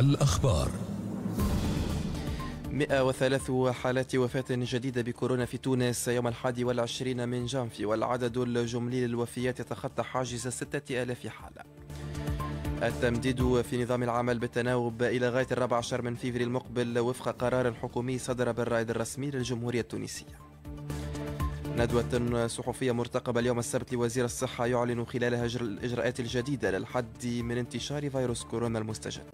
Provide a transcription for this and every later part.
الأخبار 103 حالات وفاة جديدة بكورونا في تونس يوم الحادي والعشرين من جانفي والعدد الجملي للوفيات يتخطى حاجز 6000 حالة التمديد في نظام العمل بالتناوب إلى غاية الرابع عشر من فيفري المقبل وفق قرار حكومي صدر بالرائد الرسمي للجمهورية التونسية ندوة صحفية مرتقبة اليوم السبت لوزير الصحة يعلن خلالها الإجراءات الجديدة للحد من انتشار فيروس كورونا المستجد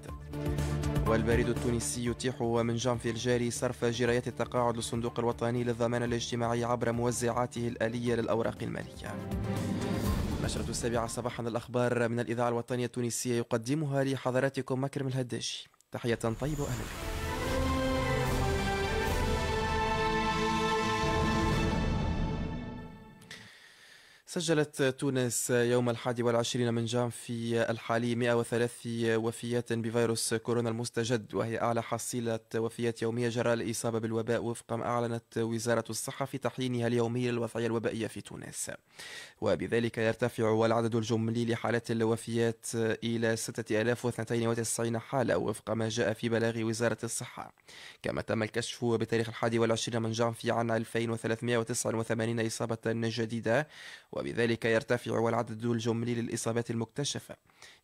والبريد التونسي يتيح من جانفي الجاري صرف جرايات التقاعد للصندوق الوطني للضمان الاجتماعي عبر موزعاته الآلية للأوراق المالية نشرة السابعة صباحا الأخبار من الإذاعة الوطنية التونسية يقدمها لحضراتكم مكرم الهداشي تحية طيبة وأهلا بكم سجلت تونس يوم الحادي والعشرين من جام في الحالي 103 وفيات بفيروس كورونا المستجد وهي أعلى حصيلة وفيات يومية جراء الإصابة بالوباء وفق ما أعلنت وزارة الصحة في تحيينها اليومي للوضعية الوبائية في تونس وبذلك يرتفع العدد الجملي لحالات الوفيات إلى 6092 حالة وفق ما جاء في بلاغ وزارة الصحة كما تم الكشف بتاريخ الحادي والعشرين من جام في عام 2389 إصابة جديدة وب وبذلك يرتفع العدد الجملي للإصابات المكتشفة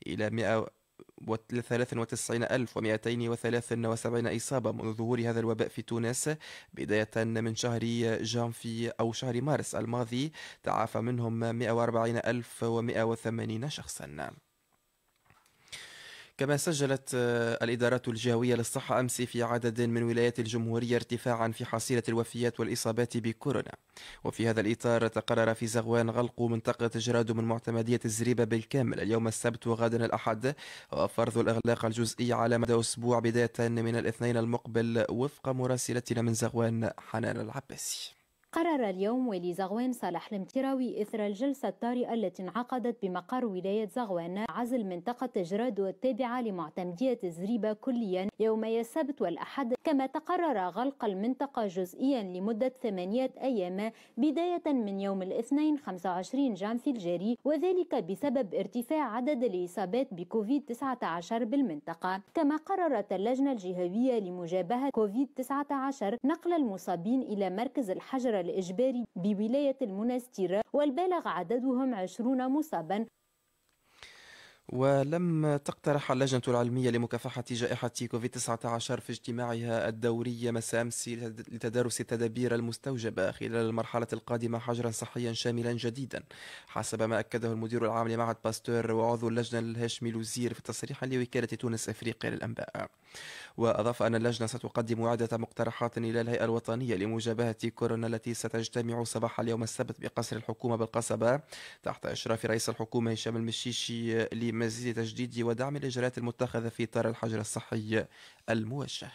إلى 193273 إصابة منذ ظهور هذا الوباء في تونس بداية من شهر جانفي أو شهر مارس الماضي تعافى منهم 140180 شخصاً كما سجلت آه، الإدارات الجهوية للصحة أمس في عدد من ولايات الجمهورية ارتفاعا في حصيلة الوفيات والإصابات بكورونا وفي هذا الإطار تقرر في زغوان غلق منطقة جراد من معتمدية الزريبة بالكامل اليوم السبت وغدا الأحد وفرض الإغلاق الجزئي على مدى أسبوع بداية من الاثنين المقبل وفق مراسلتنا من زغوان حنان العباسي قرر اليوم ولي زغوان صالح المتراوي إثر الجلسة الطارئة التي انعقدت بمقر ولاية زغوان عزل منطقة جراد التابعة لمعتمدية الزريبة كليا يومي السبت والأحد كما تقرر غلق المنطقة جزئيا لمدة ثمانية أيام بداية من يوم الاثنين 25 جانفي الجاري وذلك بسبب ارتفاع عدد الإصابات بكوفيد-19 بالمنطقة كما قررت اللجنة الجهوية لمجابهة كوفيد-19 نقل المصابين إلى مركز الحجر الإجباري بولاية المنستير والبالغ عددهم عشرون مصابا ولم تقترح اللجنة العلمية لمكافحة جائحة كوفيد-19 في اجتماعها الدوري مساء أمس لتدارس التدابير المستوجبة خلال المرحلة القادمة حجرا صحيا شاملا جديدا حسب ما أكده المدير العام لمعهد باستور وعضو اللجنة الهاشمي لوزير في تصريح لوكالة تونس إفريقيا للأنباء وأضاف أن اللجنة ستقدم عدة مقترحات إلى الهيئة الوطنية لمجابهة كورونا التي ستجتمع صباح اليوم السبت بقصر الحكومة بالقصبة تحت إشراف رئيس الحكومة هشام المشيشي لمزيد تجديد ودعم الإجراءات المتخذة في إطار الحجر الصحي الموجه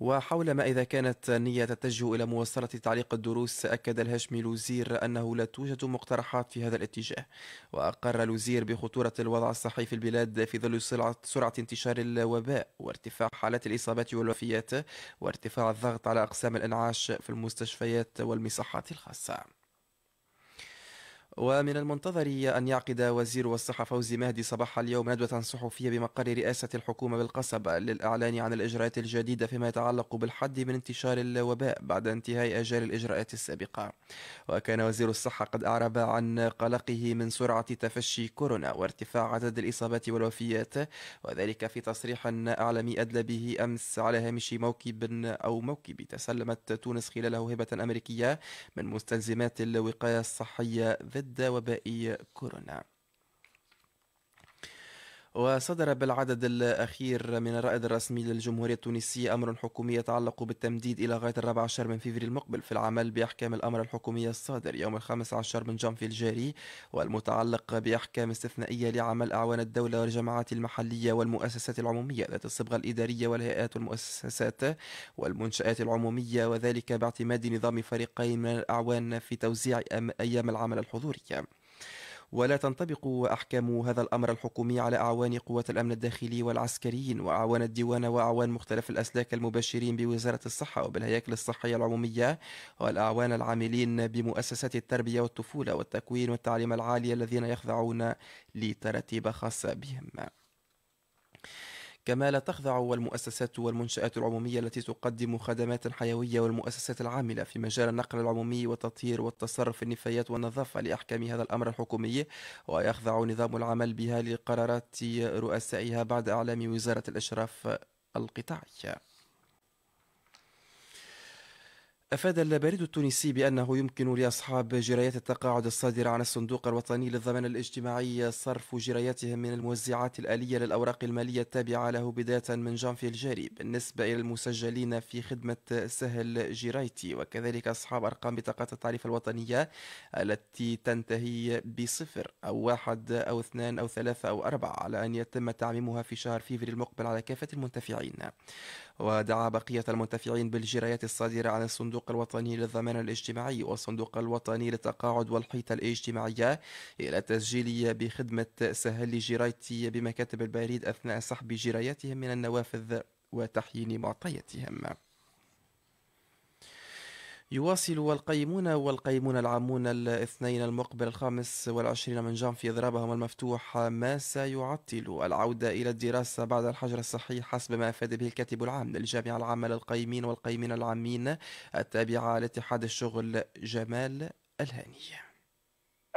وحول ما إذا كانت نية تتجه إلى مواصلة تعليق الدروس أكد الهاشمي لوزير أنه لا توجد مقترحات في هذا الاتجاه وأقر لوزير بخطورة الوضع الصحي في البلاد في ظل سرعة انتشار الوباء وارتفاع حالات الإصابات والوفيات وارتفاع الضغط على أقسام الإنعاش في المستشفيات والمصحات الخاصة ومن المنتظر أن يعقد وزير الصحة فوزي مهدي صباح اليوم ندوة صحفية بمقر رئاسة الحكومة بالقصبة للإعلان عن الإجراءات الجديدة فيما يتعلق بالحد من انتشار الوباء بعد انتهاء أجال الإجراءات السابقة وكان وزير الصحة قد أعرب عن قلقه من سرعة تفشي كورونا وارتفاع عدد الإصابات والوفيات وذلك في تصريح أعلمي أدلى به أمس على هامش موكب أو موكب تسلمت تونس خلاله هبة أمريكية من مستلزمات الوقاية الصحية ضد ضد وباء كورونا وصدر بالعدد الأخير من الرائد الرسمي للجمهورية التونسية أمر حكومي يتعلق بالتمديد إلى غاية الرابع عشر من فيفري المقبل في العمل بأحكام الأمر الحكومي الصادر يوم الخامس عشر من جانفي الجاري والمتعلق بأحكام استثنائية لعمل أعوان الدولة والجماعات المحلية والمؤسسات العمومية ذات الصبغة الإدارية والهيئات والمؤسسات والمنشآت العمومية وذلك باعتماد نظام فريقين من الأعوان في توزيع أيام العمل الحضورية ولا تنطبق أحكام هذا الأمر الحكومي على أعوان قوات الأمن الداخلي والعسكريين وأعوان الديوان وأعوان مختلف الأسلاك المبشرين بوزارة الصحة وبالهياكل الصحية العمومية والأعوان العاملين بمؤسسات التربية والطفولة والتكوين والتعليم العالي الذين يخضعون لترتيب خاصة بهم كما لا تخضع والمؤسسات والمنشآت العمومية التي تقدم خدمات حيوية والمؤسسات العاملة في مجال النقل العمومي والتطهير والتصرف في النفايات والنظافة لأحكام هذا الأمر الحكومي ويخضع نظام العمل بها لقرارات رؤسائها بعد إعلام وزارة الإشراف القطاعية أفاد البريد التونسي بأنه يمكن لأصحاب جرايات التقاعد الصادرة عن الصندوق الوطني للضمان الاجتماعي صرف جراياتهم من الموزعات الآلية للأوراق المالية التابعة له بداية من جانفي الجاري بالنسبة إلى المسجلين في خدمة سهل جرايتي وكذلك أصحاب أرقام بطاقة التعريف الوطنية التي تنتهي بصفر أو واحد أو اثنان أو ثلاثة أو أربعة على أن يتم تعميمها في شهر فيفري المقبل على كافة المنتفعين ودعا بقية المنتفعين بالجرايات الصادرة عن الصندوق الصندوق الوطني للضمان الاجتماعي والصندوق الوطني للتقاعد والحيطة الاجتماعية إلى التسجيل بخدمة سهل جرايتي بمكاتب البريد أثناء سحب جراياتهم من النوافذ وتحيين معطياتهم يواصل والقيمون والقيمون العامون الاثنين المقبل الخامس والعشرين من جانفي إضرابهم المفتوح ما سيعطل العودة إلى الدراسة بعد الحجر الصحي حسب ما أفاد به الكاتب العام للجامعة العامة للقيمين والقيمين العامين التابعة لاتحاد الشغل جمال الهاني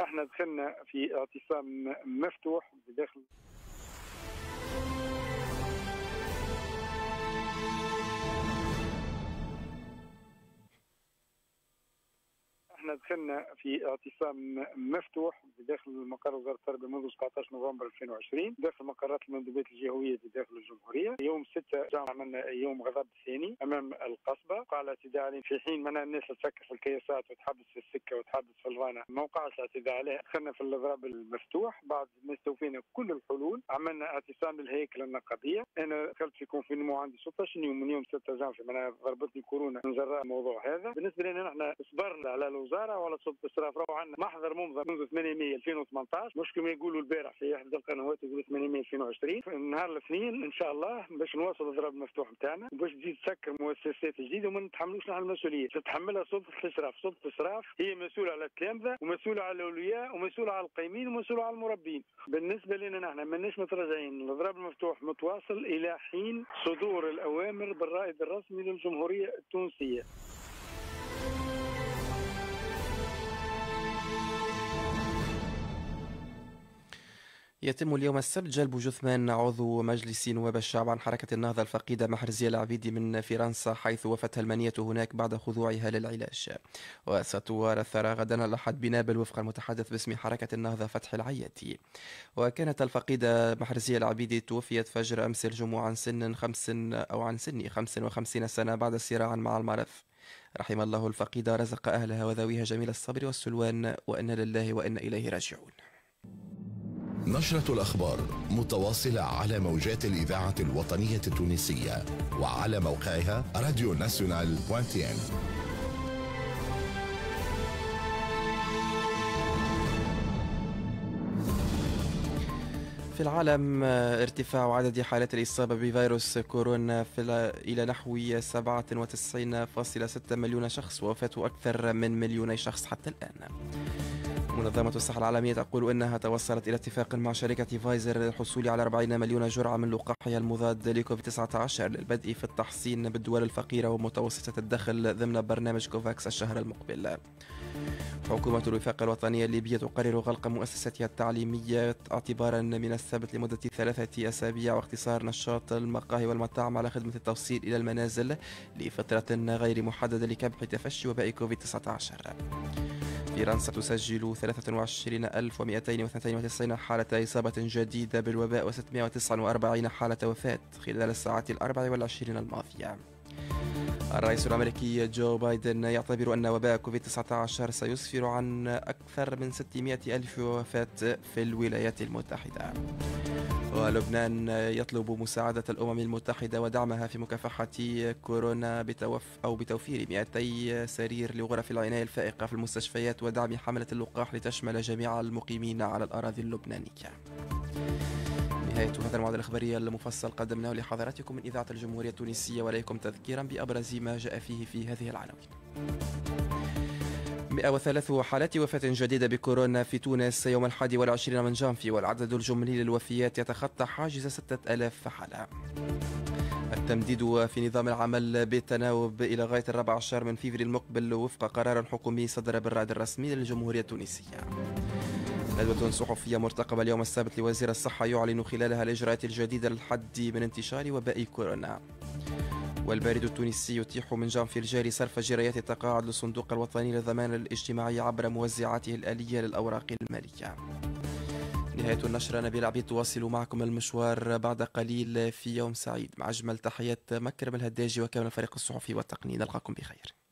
احنا دخلنا في اعتصام مفتوح بداخل احنا دخلنا في اعتصام مفتوح داخل مقر وزاره التربيه منذ 17 نوفمبر 2020 داخل مقرات المندوبات الجهويه داخل الجمهوريه يوم 6 عملنا يوم غضب ثاني امام القصبه وقع الاعتداء علينا في حين منع الناس تسكر في الكياسات وتحبس في السكه وتحبس في الرانا ما وقعش اعتداء عليها دخلنا في الاضراب المفتوح بعد ما استوفينا كل الحلول عملنا اعتصام للهيكل النقابيه انا دخلت في كونفينمون عندي 16 يوم من يوم 6 جانفي ضربتني كورونا من جراء الموضوع هذا بالنسبه لنا نحن صبرنا على الوزاره الوزاره ولا سلطه الاسراف راهو عندنا محضر منظم منذ 8 مايو 2018 مش كما يقولوا البارح في احد القنوات يقولوا 8 مايو 2020 نهار الاثنين ان شاء الله باش نواصل الضرب المفتوح نتاعنا وباش تزيد تسكر مؤسسات جديده وما نتحملوش نحن المسؤوليه تتحملها سلطه الاشراف سلطه الاشراف هي مسؤوله على التلامذه ومسؤوله على الاولياء ومسؤوله على القيمين ومسؤوله على المربين بالنسبه لنا نحن ماناش متراجعين الضرب المفتوح متواصل الى حين صدور الاوامر بالرائد الرسمي للجمهوريه التونسيه يتم اليوم السبت جلب جثمان عضو مجلس نواب الشعب عن حركة النهضة الفقيدة محرزية العبيدي من فرنسا حيث وفت المنية هناك بعد خضوعها للعلاج وستوار الثرى غدا الأحد بنابل وفق المتحدث باسم حركة النهضة فتح العياتي وكانت الفقيدة محرزية العبيدي توفيت فجر أمس الجمعة عن سن خمس أو عن سن 55 سنة بعد صراع مع المرض رحم الله الفقيدة رزق أهلها وذويها جميل الصبر والسلوان وإنا لله وإنا إليه راجعون نشرة الأخبار متواصلة على موجات الإذاعة الوطنية التونسية وعلى موقعها راديو ناسيونال بوانتين في العالم ارتفاع عدد حالات الإصابة بفيروس كورونا في إلى نحو 97.6 مليون شخص ووفاة أكثر من مليوني شخص حتى الآن منظمة الصحة العالمية تقول أنها توصلت إلى اتفاق مع شركة فايزر للحصول على 40 مليون جرعة من لقاحها المضاد لكوفيد-19 للبدء في التحصين بالدول الفقيرة ومتوسطة الدخل ضمن برنامج كوفاكس الشهر المقبل. حكومة الوفاق الوطنية الليبية تقرر غلق مؤسستها التعليمية اعتبارا من السبت لمدة ثلاثة أسابيع واختصار نشاط المقاهي والمطاعم على خدمة التوصيل إلى المنازل لفترة غير محددة لكبح تفشي وباء كوفيد-19. فرنسا تسجل 23292 حالة إصابة جديدة بالوباء و649 حالة وفاة خلال الساعات الأربع والعشرين الماضية الرئيس الأمريكي جو بايدن يعتبر أن وباء كوفيد-19 سيسفر عن أكثر من 600 ألف وفاة في الولايات المتحدة ولبنان يطلب مساعدة الأمم المتحدة ودعمها في مكافحة كورونا بتوف أو بتوفير 200 سرير لغرف العناية الفائقة في المستشفيات ودعم حملة اللقاح لتشمل جميع المقيمين على الأراضي اللبنانية نهاية هذا الموعد الإخباري المفصل قدمناه لحضراتكم من إذاعة الجمهورية التونسية وليكم تذكيرا بأبرز ما جاء فيه في هذه العناوين 103 حالات وفاة جديدة بكورونا في تونس يوم الحادي والعشرين من جانفي والعدد الجملي للوفيات يتخطى حاجز 6000 حالة التمديد في نظام العمل بالتناوب إلى غاية الرابع عشر من فيفري المقبل وفق قرار حكومي صدر بالرائد الرسمي للجمهورية التونسية ندوة صحفية مرتقبة اليوم السبت لوزير الصحة يعلن خلالها الإجراءات الجديدة للحد من انتشار وباء كورونا والبارد التونسي يتيح من جان في الجاري صرف جريات التقاعد للصندوق الوطني للضمان الاجتماعي عبر موزعاته الآلية للأوراق المالية نهاية النشرة نبيل عبيد تواصل معكم المشوار بعد قليل في يوم سعيد مع أجمل تحيات مكرم الهداجي وكامل الفريق الصحفي والتقني نلقاكم بخير